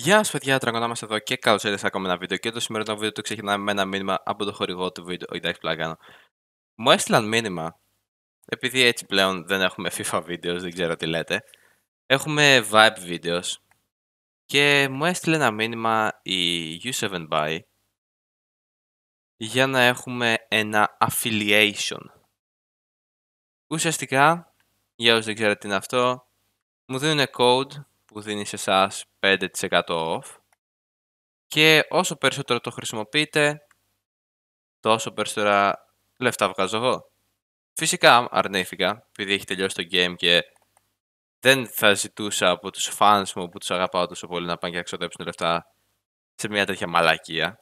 Γεια σα, παιδιά, τραγωνά μα εδώ και καλώς ήρθατε σε ακόμα ένα βίντεο. Και το σημερινό βίντεο το ξεκινάμε με ένα μήνυμα από το χορηγό του βίντεο. Ιδάκη Πλαγκάνο. Μου έστειλαν μήνυμα. Επειδή έτσι πλέον δεν έχουμε FIFA βίντεο δεν ξέρω τι λέτε. Έχουμε vibe βίντεο Και μου έστειλε ένα μήνυμα η U7Buy για να έχουμε ένα affiliation. Ουσιαστικά, για όσους δεν ξέρετε τι είναι αυτό, μου δίνουν code που δίνει σε εσά 5% off και όσο περισσότερο το χρησιμοποιείτε, τόσο περισσότερα λεφτά βγάζω εγώ. Φυσικά αρνήθηκα, επειδή έχει τελειώσει το game και δεν θα ζητούσα από τους fans μου που τους αγαπάω τόσο πολύ να πάνε και να ξοδέψουν λεφτά σε μια τέτοια μαλακία.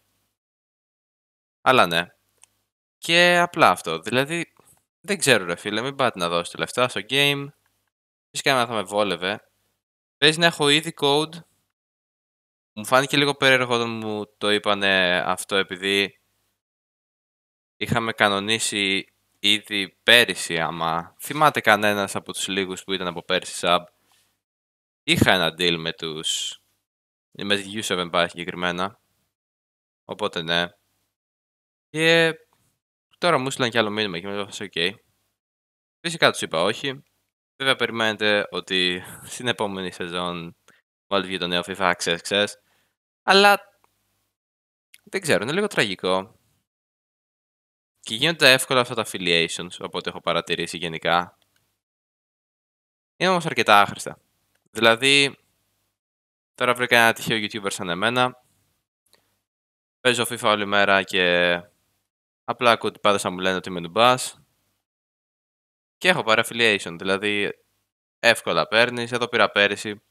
Αλλά ναι. Και απλά αυτό. Δηλαδή, δεν ξέρω ρε φίλε, μην πάτε να δώσετε λεφτά στο game. Φυσικά εμένα θα με βόλευε, Παίζει να έχω ήδη code. Μου φάνηκε λίγο περίεργο όταν μου το είπανε αυτό επειδή είχαμε κανονίσει ήδη πέρυσι άμα θυμάται κανένας από τους λίγους που ήταν από πέρυσι sub είχα ένα deal με τους με τη U7 πάει συγκεκριμένα οπότε ναι και τώρα μου έστειλαν κι άλλο μήνυμα και μετά οκ φυσικά τους είπα όχι Βέβαια περιμένετε ότι στην επόμενη σεζόν μόλις βγει το νέο FIFA Access, ξέρεις. Αλλά δεν ξέρω, είναι λίγο τραγικό. Και γίνονται εύκολα αυτά τα affiliations, οπότε έχω παρατηρήσει γενικά. Είναι όμως αρκετά άχρηστα. Δηλαδή, τώρα βρήκα ένα τυχαίο YouTuber σαν εμένα. Παίζω FIFA όλη μέρα και απλά ακούω ότι πάντα μου λένε ότι είμαι νουμπάς και έχω πάρει affiliation, δηλαδή εύκολα παίρνεις. Εδώ πήρα πέρυσι,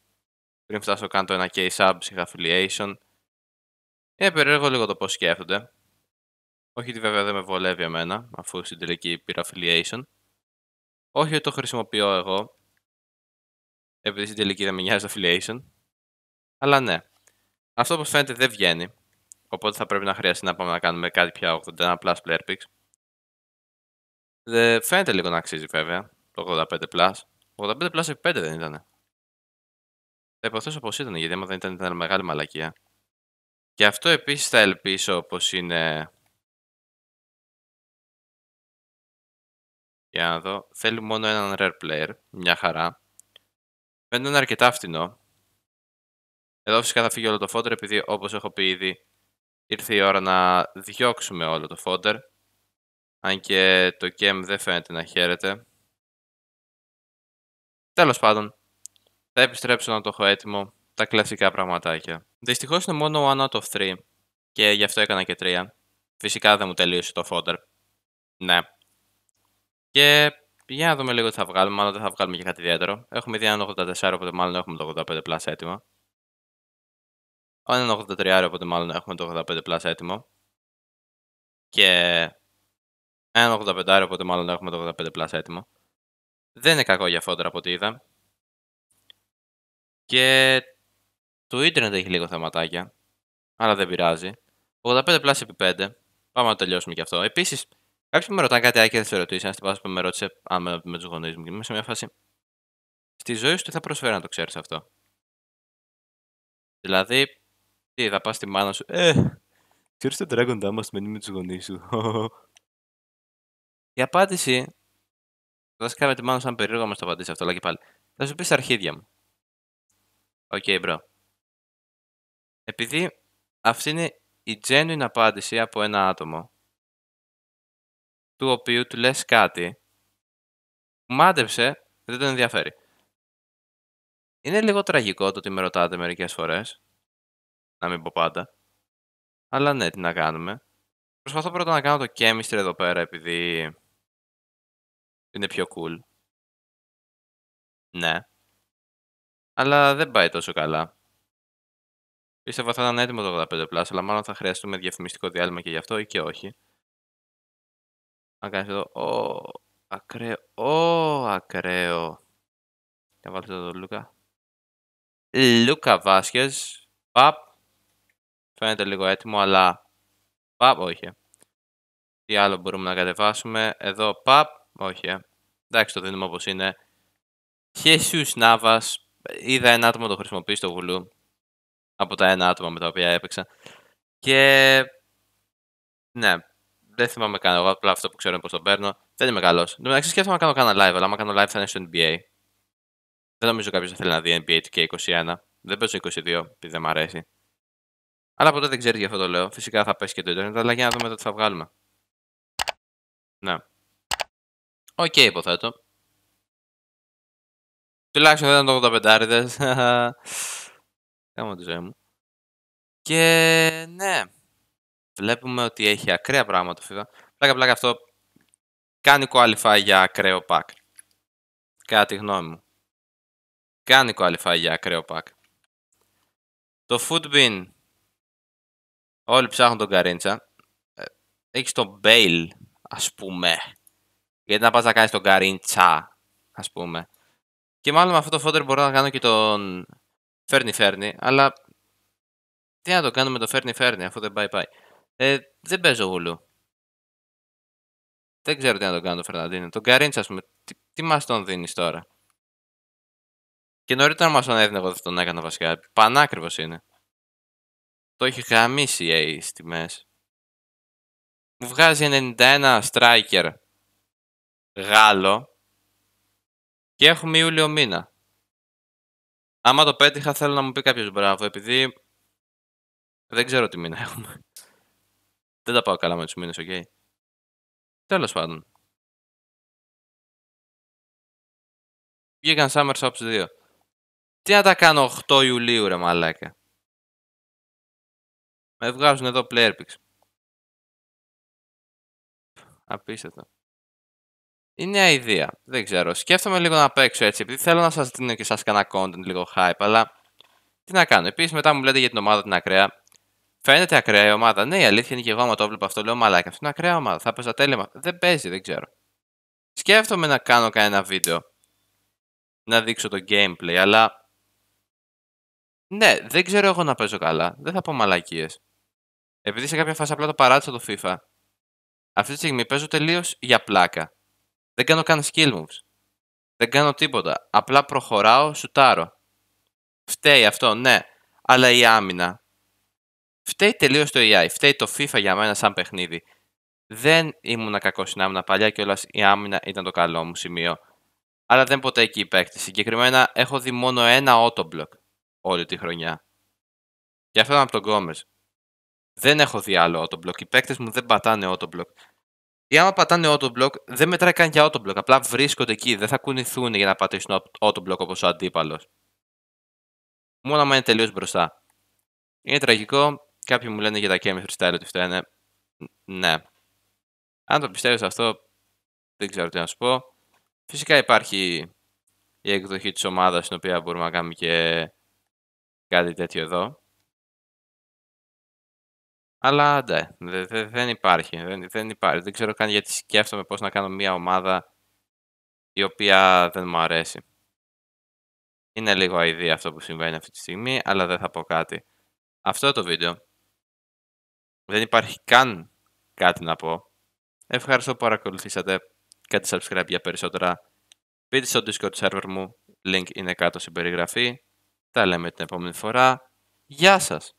πριν φτάσω κάνω το 1K subs, είχα affiliation. Είναι περίεργο λίγο το πώς σκέφτονται. Όχι ότι βέβαια δεν με βολεύει εμένα, αφού στην τελική πήρα affiliation. Όχι ότι το χρησιμοποιώ εγώ, επειδή στην τελική δεν με νοιάζει το affiliation. Αλλά ναι, αυτό όπω φαίνεται δεν βγαίνει. Οπότε θα πρέπει να χρειαστεί να πάμε να κάνουμε κάτι πια 81 plus player picks. Δε, φαίνεται λίγο να αξίζει βέβαια το 85 Plus. Το 85 Plus επί 5 δεν ήταν. Θα υποθέσω πως ήταν, γιατί άμα δεν ήταν, ήταν μεγάλη μαλακία. Και αυτό επίσης θα ελπίσω πως είναι. Για να δω. Θέλει μόνο έναν rare player. Μια χαρά. Φαίνεται είναι αρκετά φτηνό. Εδώ φυσικά θα φύγει όλο το φόντερ, επειδή όπως έχω πει ήδη ήρθε η ώρα να διώξουμε όλο το φόντερ. Αν και το Κέμ δεν φαίνεται να χαίρεται. Τέλος πάντων, θα επιστρέψω να το έχω έτοιμο. Τα κλασικά πραγματάκια. Δυστυχώς είναι μόνο one out of 3 Και γι' αυτό έκανα και 3. Φυσικά δεν μου τελείωσε το φόντερ. Ναι. Και για να δούμε λίγο τι θα βγάλουμε. Μάλλον δεν θα βγάλουμε και κάτι ιδιαίτερο. Έχουμε ήδη έναν 84, οπότε μάλλον έχουμε το 85 plus έτοιμο. Έναν 83, οπότε μάλλον έχουμε το 85 plus έτοιμο. Και ένα 85, οπότε μάλλον έχουμε το 85 Plus έτοιμο. Δεν είναι κακό για φόντρα από ό,τι είδα. Και το ίντερνετ έχει λίγο θεματάκια, αλλά δεν πειράζει. 85 Plus επί 5. Πάμε να τελειώσουμε και αυτό. Επίσης, κάποιοι με ρωτάνε κάτι άκυρο σε ερωτήσει. στην πάση που με ρώτησε, με τους γονείς μου, και είμαι σε μια φάση. Στη ζωή σου τι θα προσφέρει να το ξέρεις αυτό. Δηλαδή, τι θα πας στη μάνα σου. Ε, ξέρεις το Dragon Dama με τους γονείς σου. Η απάντηση. Βασικά με τη μάνα σαν περίεργο μα το απαντήσει αυτό, αλλά και πάλι. Θα σου πει τα αρχίδια μου. Οκ, okay, bro. Επειδή αυτή είναι η genuine απάντηση από ένα άτομο του οποίου του λες κάτι που μάντεψε δεν τον ενδιαφέρει. Είναι λίγο τραγικό το ότι με ρωτάτε μερικές φορές. Να μην πω πάντα. Αλλά ναι, τι να κάνουμε. Προσπαθώ πρώτα να κάνω το chemistry εδώ πέρα επειδή είναι πιο cool. Ναι. Αλλά δεν πάει τόσο καλά. Πίστευα θα ήταν έτοιμο το 85 Plus, αλλά μάλλον θα χρειαστούμε διαφημιστικό διάλειμμα και γι' αυτό ή και όχι. Αν κάνεις εδώ, ο, ακραίο, ο, ακραίο. Θα βάλτε εδώ τον Λούκα. Λούκα Βάσκες. Παπ. Φαίνεται λίγο έτοιμο, αλλά παπ, όχι. Τι άλλο μπορούμε να κατεβάσουμε. Εδώ, παπ, όχι εντάξει το δίνουμε όπως είναι. Χεσού Νάβα, είδα ένα άτομο το χρησιμοποιεί στο βουλού. από τα ένα άτομα με τα οποία έπαιξα. Και ναι, δεν θυμάμαι καν. Εγώ απλά αυτό που ξέρω είναι πώ τον παίρνω. Δεν είμαι καλός. Δεν τω σκέφτομαι να κάνω κανένα live, αλλά άμα κάνω live θα είναι στο NBA. Δεν νομίζω κάποιος θα θέλει να δει NBA και 21. Δεν παίζω 22, επειδή δεν μ' αρέσει. Αλλά ποτέ δεν ξέρεις γι' αυτό το λέω. Φυσικά θα πέσει και το Ιντερνετ, αλλά για να δούμε το τι θα βγάλουμε. Ναι. Οκ, okay, υποθέτω. Τουλάχιστον δεν ήταν το 85 άριδες. τη ζωή μου. Και ναι, βλέπουμε ότι έχει ακραία πράγματα το Πλάκα πλάκα αυτό κάνει qualify για ακραίο pack. Κατά γνώμη μου. Κάνει qualify για ακραίο pack. Το Footbin. Όλοι ψάχνουν τον Καρίντσα. Ε, έχει τον Bale, ας πούμε. Γιατί να πας να κάνεις τον Καρίντσα, ας πούμε. Και μάλλον με αυτό το φόντερ μπορώ να κάνω και τον Φέρνι Φέρνι, αλλά τι να το κάνω με το Φέρνι Φέρνι, αφού δεν πάει πάει. Ε, δεν παίζω γουλού. Δεν ξέρω τι να το κάνω τον Φερναντίνο. Τον Καρίντσα, ας πούμε, τι, τι μας τον δίνεις τώρα. Και νωρίτερα μας τον έδινε εγώ δεν τον έκανα βασικά. Πανάκριβος είναι. Το έχει γαμίσει η Ace τιμές. Μου βγάζει 91 striker Γάλλο και έχουμε Ιούλιο μήνα. Άμα το πέτυχα θέλω να μου πει κάποιος μπράβο, επειδή δεν ξέρω τι μήνα έχουμε. Δεν τα πάω καλά με τους μήνες, οκ. Okay. Τέλος πάντων. Βγήκαν Summer Shops 2. Τι να τα κάνω 8 Ιουλίου ρε μαλάκα. Με βγάζουν εδώ player picks. Απίστευτο. Είναι νέα ιδέα. Δεν ξέρω. Σκέφτομαι λίγο να παίξω έτσι, επειδή θέλω να σας δίνω και εσά κανένα content λίγο hype, αλλά τι να κάνω. Επίσης, μετά μου λέτε για την ομάδα την ακραία. Φαίνεται ακραία η ομάδα. Ναι, η αλήθεια είναι και εγώ άμα το βλέπω αυτό. Λέω μαλάκι, αυτή είναι ακραία ομάδα. Θα παίζα τέλεμα. Δεν παίζει, δεν ξέρω. Σκέφτομαι να κάνω κανένα βίντεο. Να δείξω το gameplay, αλλά. Ναι, δεν ξέρω εγώ να παίζω καλά. Δεν θα πω μαλακίες. Επειδή σε κάποια φάση απλά το παράτησα το FIFA. Αυτή τη στιγμή παίζω τελείως για πλάκα. Δεν κάνω καν skill moves. Δεν κάνω τίποτα. Απλά προχωράω, σουτάρω. Φταίει αυτό, ναι. Αλλά η άμυνα. Φταίει τελείως το AI. Φταίει το FIFA για μένα σαν παιχνίδι. Δεν ήμουν κακός στην άμυνα παλιά και όλας η άμυνα ήταν το καλό μου σημείο. Αλλά δεν ποτέ εκεί παίκτη. Συγκεκριμένα έχω δει μόνο ένα όλη τη χρονιά. Και αυτό ήταν από τον Gomez. Δεν έχω δει αλλο autoblock. Οι παίκτες μου δεν πατάνε ή άμα πατάνε auto-block δεν μετράει καν για auto-block, Απλά βρίσκονται εκεί, δεν θα κουνηθούν για να πατήσουν auto-block όπως ο αντίπαλος. Μόνο άμα είναι τελείως μπροστά. Είναι τραγικό. Κάποιοι μου λένε για τα chemistry style ότι φταίνε. Ναι. Αν το πιστεύεις αυτό, δεν ξέρω τι να σου πω. Φυσικά υπάρχει η εκδοχή της ομάδας στην οποία μπορούμε να κάνουμε και κάτι τέτοιο εδώ. Αλλά ναι, δεν υπάρχει. Δεν, δεν υπάρχει. Δεν ξέρω καν γιατί σκέφτομαι πώς να κάνω μια ομάδα η οποία δεν μου αρέσει. Είναι λίγο αηδία αυτό που συμβαίνει αυτή τη στιγμή, αλλά δεν θα πω κάτι. Αυτό το βίντεο δεν υπάρχει καν κάτι να πω. Ευχαριστώ που παρακολουθήσατε. Κάντε subscribe για περισσότερα. Πείτε στο Discord server μου. Link είναι κάτω στην περιγραφή. Τα λέμε την επόμενη φορά. Γεια σας!